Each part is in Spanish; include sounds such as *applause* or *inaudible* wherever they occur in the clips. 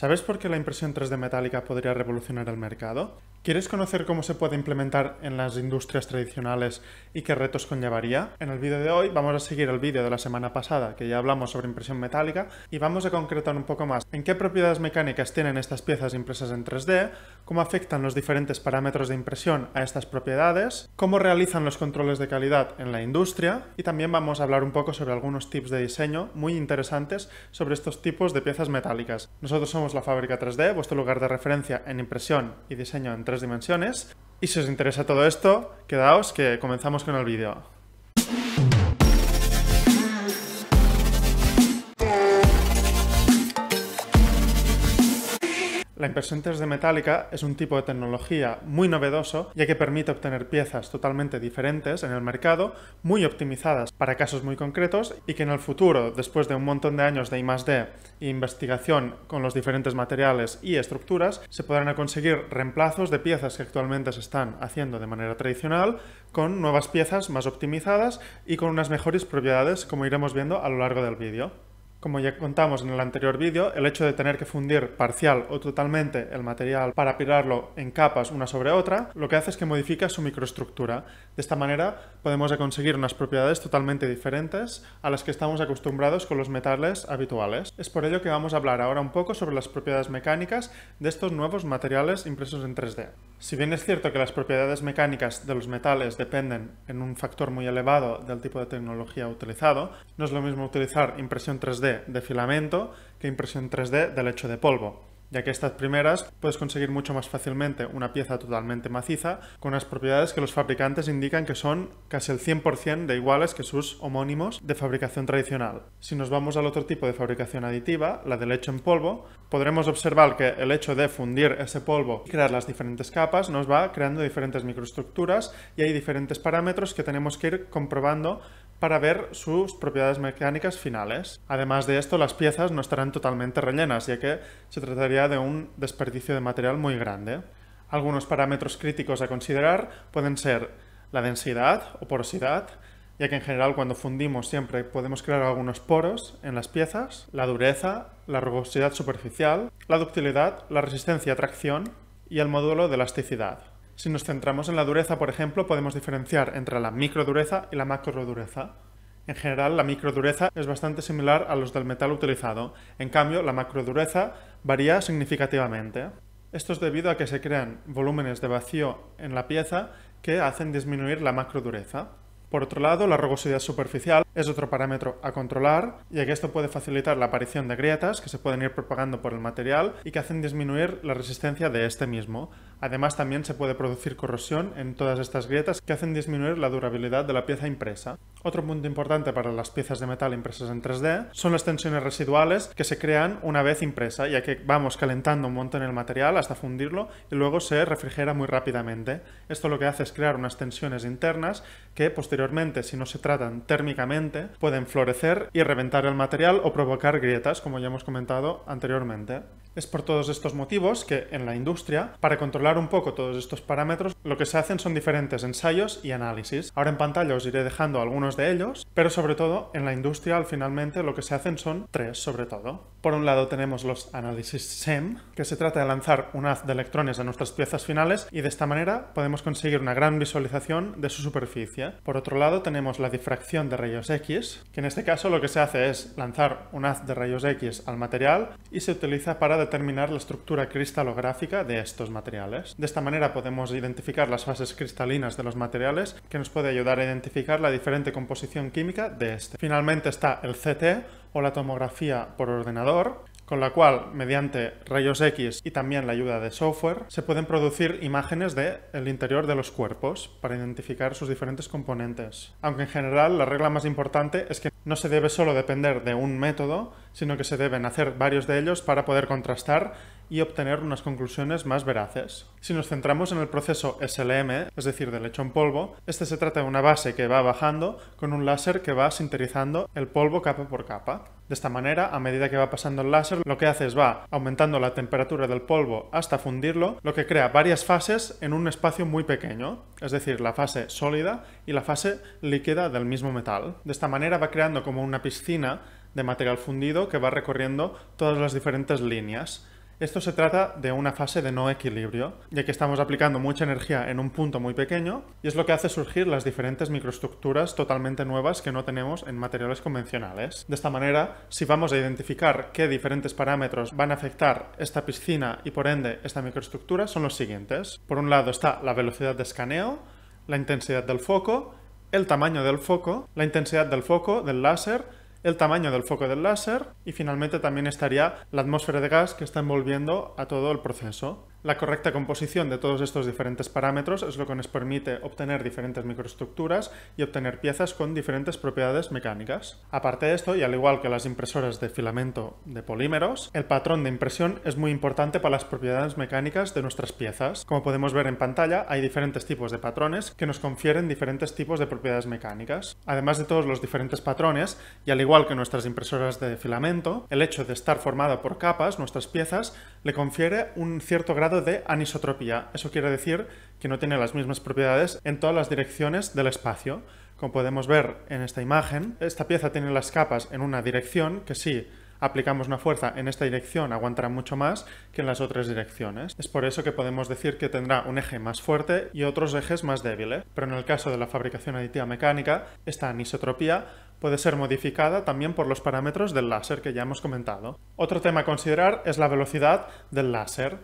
¿Sabes por qué la impresión 3D metálica podría revolucionar el mercado? ¿Quieres conocer cómo se puede implementar en las industrias tradicionales y qué retos conllevaría? En el vídeo de hoy vamos a seguir el vídeo de la semana pasada que ya hablamos sobre impresión metálica y vamos a concretar un poco más en qué propiedades mecánicas tienen estas piezas impresas en 3D, cómo afectan los diferentes parámetros de impresión a estas propiedades, cómo realizan los controles de calidad en la industria y también vamos a hablar un poco sobre algunos tips de diseño muy interesantes sobre estos tipos de piezas metálicas. Nosotros somos la fábrica 3D, vuestro lugar de referencia en impresión y diseño en tres dimensiones. Y si os interesa todo esto, quedaos que comenzamos con el vídeo. La impresión 3D metálica es un tipo de tecnología muy novedoso ya que permite obtener piezas totalmente diferentes en el mercado, muy optimizadas para casos muy concretos y que en el futuro, después de un montón de años de I+D e investigación con los diferentes materiales y estructuras, se podrán conseguir reemplazos de piezas que actualmente se están haciendo de manera tradicional con nuevas piezas más optimizadas y con unas mejores propiedades como iremos viendo a lo largo del vídeo. Como ya contamos en el anterior vídeo, el hecho de tener que fundir parcial o totalmente el material para pirarlo en capas una sobre otra, lo que hace es que modifica su microestructura. De esta manera podemos conseguir unas propiedades totalmente diferentes a las que estamos acostumbrados con los metales habituales. Es por ello que vamos a hablar ahora un poco sobre las propiedades mecánicas de estos nuevos materiales impresos en 3D. Si bien es cierto que las propiedades mecánicas de los metales dependen en un factor muy elevado del tipo de tecnología utilizado, no es lo mismo utilizar impresión 3D de filamento que impresión 3D del lecho de polvo, ya que estas primeras puedes conseguir mucho más fácilmente una pieza totalmente maciza con las propiedades que los fabricantes indican que son casi el 100% de iguales que sus homónimos de fabricación tradicional. Si nos vamos al otro tipo de fabricación aditiva, la del lecho en polvo, podremos observar que el hecho de fundir ese polvo y crear las diferentes capas nos va creando diferentes microestructuras y hay diferentes parámetros que tenemos que ir comprobando para ver sus propiedades mecánicas finales. Además de esto, las piezas no estarán totalmente rellenas, ya que se trataría de un desperdicio de material muy grande. Algunos parámetros críticos a considerar pueden ser la densidad o porosidad, ya que en general cuando fundimos siempre podemos crear algunos poros en las piezas, la dureza, la rugosidad superficial, la ductilidad, la resistencia a tracción y el módulo de elasticidad. Si nos centramos en la dureza, por ejemplo, podemos diferenciar entre la microdureza y la macrodureza. En general, la microdureza es bastante similar a los del metal utilizado, en cambio, la macrodureza varía significativamente. Esto es debido a que se crean volúmenes de vacío en la pieza que hacen disminuir la macrodureza. Por otro lado, la rugosidad superficial es otro parámetro a controlar, ya que esto puede facilitar la aparición de grietas que se pueden ir propagando por el material y que hacen disminuir la resistencia de este mismo. Además, también se puede producir corrosión en todas estas grietas que hacen disminuir la durabilidad de la pieza impresa. Otro punto importante para las piezas de metal impresas en 3D son las tensiones residuales que se crean una vez impresa, ya que vamos calentando un montón el material hasta fundirlo y luego se refrigera muy rápidamente. Esto lo que hace es crear unas tensiones internas que posteriormente si no se tratan térmicamente, pueden florecer y reventar el material o provocar grietas, como ya hemos comentado anteriormente. Es por todos estos motivos que en la industria, para controlar un poco todos estos parámetros, lo que se hacen son diferentes ensayos y análisis. Ahora en pantalla os iré dejando algunos de ellos, pero sobre todo en la industria finalmente lo que se hacen son tres sobre todo. Por un lado tenemos los análisis SEM, que se trata de lanzar un haz de electrones a nuestras piezas finales y de esta manera podemos conseguir una gran visualización de su superficie. Por otro lado tenemos la difracción de rayos X, que en este caso lo que se hace es lanzar un haz de rayos X al material y se utiliza para terminar la estructura cristalográfica de estos materiales. De esta manera podemos identificar las fases cristalinas de los materiales, que nos puede ayudar a identificar la diferente composición química de este. Finalmente está el CT, o la tomografía por ordenador, con la cual, mediante rayos X y también la ayuda de software, se pueden producir imágenes del el interior de los cuerpos para identificar sus diferentes componentes. Aunque en general la regla más importante es que no se debe solo depender de un método, sino que se deben hacer varios de ellos para poder contrastar y obtener unas conclusiones más veraces. Si nos centramos en el proceso SLM, es decir, de lecho en polvo, este se trata de una base que va bajando con un láser que va sinterizando el polvo capa por capa. De esta manera, a medida que va pasando el láser, lo que hace es va aumentando la temperatura del polvo hasta fundirlo, lo que crea varias fases en un espacio muy pequeño, es decir, la fase sólida y la fase líquida del mismo metal. De esta manera va creando como una piscina de material fundido que va recorriendo todas las diferentes líneas esto se trata de una fase de no equilibrio, ya que estamos aplicando mucha energía en un punto muy pequeño y es lo que hace surgir las diferentes microestructuras totalmente nuevas que no tenemos en materiales convencionales. De esta manera, si vamos a identificar qué diferentes parámetros van a afectar esta piscina y por ende esta microestructura, son los siguientes. Por un lado está la velocidad de escaneo, la intensidad del foco, el tamaño del foco, la intensidad del foco, del láser, el tamaño del foco del láser y finalmente también estaría la atmósfera de gas que está envolviendo a todo el proceso. La correcta composición de todos estos diferentes parámetros es lo que nos permite obtener diferentes microestructuras y obtener piezas con diferentes propiedades mecánicas. Aparte de esto, y al igual que las impresoras de filamento de polímeros, el patrón de impresión es muy importante para las propiedades mecánicas de nuestras piezas. Como podemos ver en pantalla, hay diferentes tipos de patrones que nos confieren diferentes tipos de propiedades mecánicas. Además de todos los diferentes patrones, y al igual que nuestras impresoras de filamento, el hecho de estar formado por capas, nuestras piezas, le confiere un cierto grado de anisotropía. Eso quiere decir que no tiene las mismas propiedades en todas las direcciones del espacio. Como podemos ver en esta imagen, esta pieza tiene las capas en una dirección que si aplicamos una fuerza en esta dirección aguantará mucho más que en las otras direcciones. Es por eso que podemos decir que tendrá un eje más fuerte y otros ejes más débiles. Pero en el caso de la fabricación aditiva mecánica, esta anisotropía puede ser modificada también por los parámetros del láser que ya hemos comentado. Otro tema a considerar es la velocidad del láser.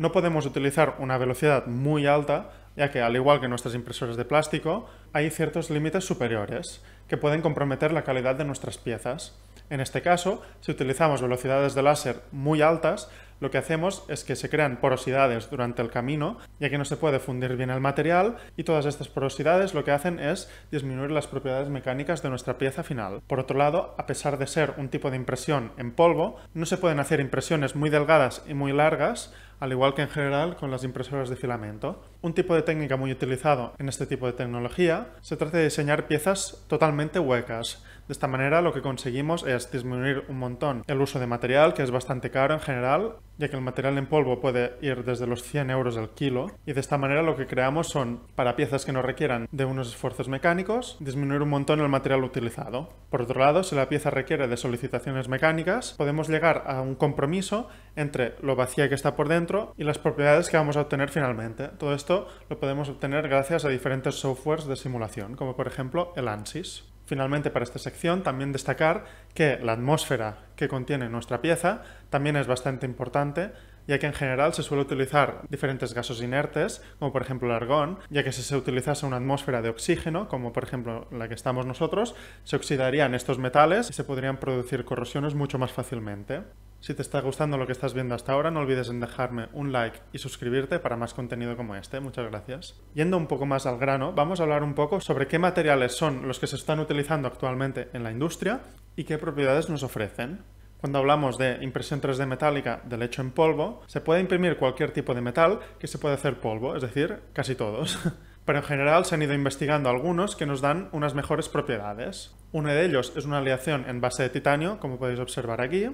No podemos utilizar una velocidad muy alta, ya que al igual que nuestras impresoras de plástico, hay ciertos límites superiores que pueden comprometer la calidad de nuestras piezas. En este caso, si utilizamos velocidades de láser muy altas, lo que hacemos es que se crean porosidades durante el camino, ya que no se puede fundir bien el material, y todas estas porosidades lo que hacen es disminuir las propiedades mecánicas de nuestra pieza final. Por otro lado, a pesar de ser un tipo de impresión en polvo, no se pueden hacer impresiones muy delgadas y muy largas, al igual que en general con las impresoras de filamento. Un tipo de técnica muy utilizado en este tipo de tecnología se trata de diseñar piezas totalmente huecas, de esta manera lo que conseguimos es disminuir un montón el uso de material, que es bastante caro en general, ya que el material en polvo puede ir desde los 100 euros al kilo, y de esta manera lo que creamos son, para piezas que no requieran de unos esfuerzos mecánicos, disminuir un montón el material utilizado. Por otro lado, si la pieza requiere de solicitaciones mecánicas, podemos llegar a un compromiso entre lo vacía que está por dentro y las propiedades que vamos a obtener finalmente. Todo esto lo podemos obtener gracias a diferentes softwares de simulación, como por ejemplo el ANSYS. Finalmente, para esta sección, también destacar que la atmósfera que contiene nuestra pieza también es bastante importante, ya que en general se suele utilizar diferentes gases inertes, como por ejemplo el argón, ya que si se utilizase una atmósfera de oxígeno, como por ejemplo la que estamos nosotros, se oxidarían estos metales y se podrían producir corrosiones mucho más fácilmente. Si te está gustando lo que estás viendo hasta ahora, no olvides en dejarme un like y suscribirte para más contenido como este. Muchas gracias. Yendo un poco más al grano, vamos a hablar un poco sobre qué materiales son los que se están utilizando actualmente en la industria y qué propiedades nos ofrecen. Cuando hablamos de impresión 3D metálica de lecho en polvo, se puede imprimir cualquier tipo de metal que se puede hacer polvo, es decir, casi todos. *laughs* Pero en general se han ido investigando algunos que nos dan unas mejores propiedades. Uno de ellos es una aleación en base de titanio, como podéis observar aquí,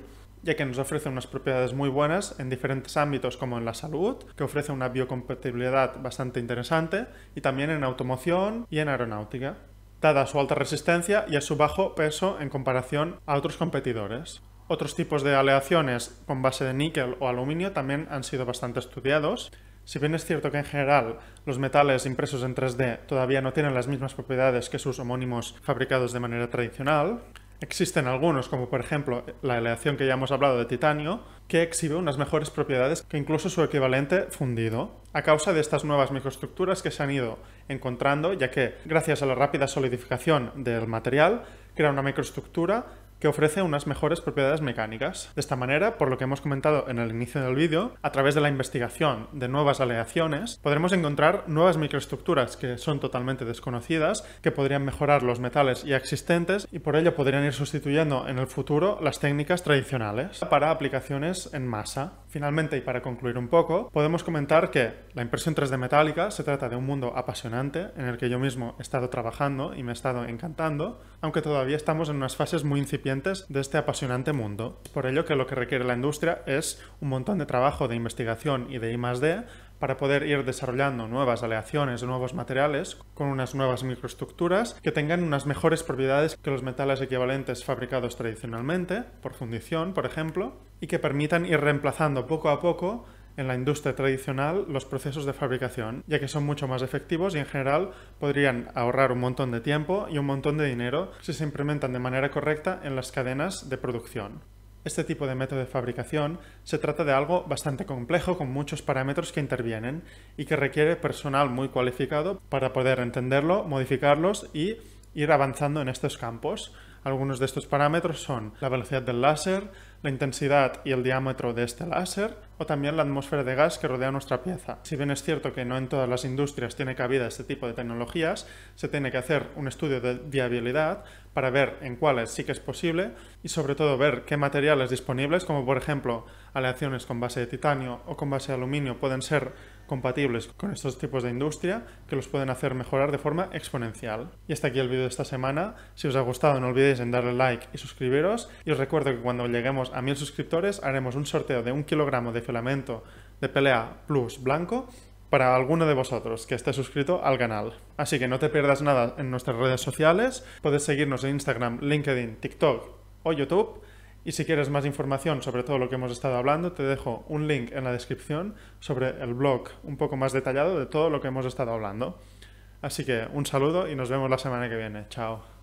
ya que nos ofrece unas propiedades muy buenas en diferentes ámbitos como en la salud, que ofrece una biocompatibilidad bastante interesante, y también en automoción y en aeronáutica, dada su alta resistencia y a su bajo peso en comparación a otros competidores. Otros tipos de aleaciones con base de níquel o aluminio también han sido bastante estudiados. Si bien es cierto que en general los metales impresos en 3D todavía no tienen las mismas propiedades que sus homónimos fabricados de manera tradicional, Existen algunos, como por ejemplo la aleación que ya hemos hablado de titanio, que exhibe unas mejores propiedades que incluso su equivalente fundido, a causa de estas nuevas microestructuras que se han ido encontrando, ya que gracias a la rápida solidificación del material, crea una microestructura ofrece unas mejores propiedades mecánicas. De esta manera, por lo que hemos comentado en el inicio del vídeo, a través de la investigación de nuevas aleaciones, podremos encontrar nuevas microestructuras que son totalmente desconocidas, que podrían mejorar los metales ya existentes y por ello podrían ir sustituyendo en el futuro las técnicas tradicionales para aplicaciones en masa. Finalmente, y para concluir un poco, podemos comentar que la impresión 3D metálica se trata de un mundo apasionante en el que yo mismo he estado trabajando y me ha estado encantando, aunque todavía estamos en unas fases muy incipientes de este apasionante mundo. Por ello que lo que requiere la industria es un montón de trabajo de investigación y de I+.D. para poder ir desarrollando nuevas aleaciones nuevos materiales con unas nuevas microestructuras que tengan unas mejores propiedades que los metales equivalentes fabricados tradicionalmente, por fundición, por ejemplo, y que permitan ir reemplazando poco a poco en la industria tradicional los procesos de fabricación, ya que son mucho más efectivos y en general podrían ahorrar un montón de tiempo y un montón de dinero si se implementan de manera correcta en las cadenas de producción. Este tipo de método de fabricación se trata de algo bastante complejo con muchos parámetros que intervienen y que requiere personal muy cualificado para poder entenderlo, modificarlos y ir avanzando en estos campos. Algunos de estos parámetros son la velocidad del láser, intensidad y el diámetro de este láser, o también la atmósfera de gas que rodea nuestra pieza. Si bien es cierto que no en todas las industrias tiene cabida este tipo de tecnologías, se tiene que hacer un estudio de viabilidad para ver en cuáles sí que es posible y sobre todo ver qué materiales disponibles, como por ejemplo aleaciones con base de titanio o con base de aluminio, pueden ser compatibles con estos tipos de industria que los pueden hacer mejorar de forma exponencial. Y hasta aquí el vídeo de esta semana. Si os ha gustado no olvidéis en darle like y suscribiros. Y os recuerdo que cuando lleguemos a mil suscriptores haremos un sorteo de un kilogramo de filamento de pelea plus blanco para alguno de vosotros que esté suscrito al canal. Así que no te pierdas nada en nuestras redes sociales. puedes seguirnos en Instagram, LinkedIn, TikTok o YouTube y si quieres más información sobre todo lo que hemos estado hablando, te dejo un link en la descripción sobre el blog un poco más detallado de todo lo que hemos estado hablando. Así que un saludo y nos vemos la semana que viene. Chao.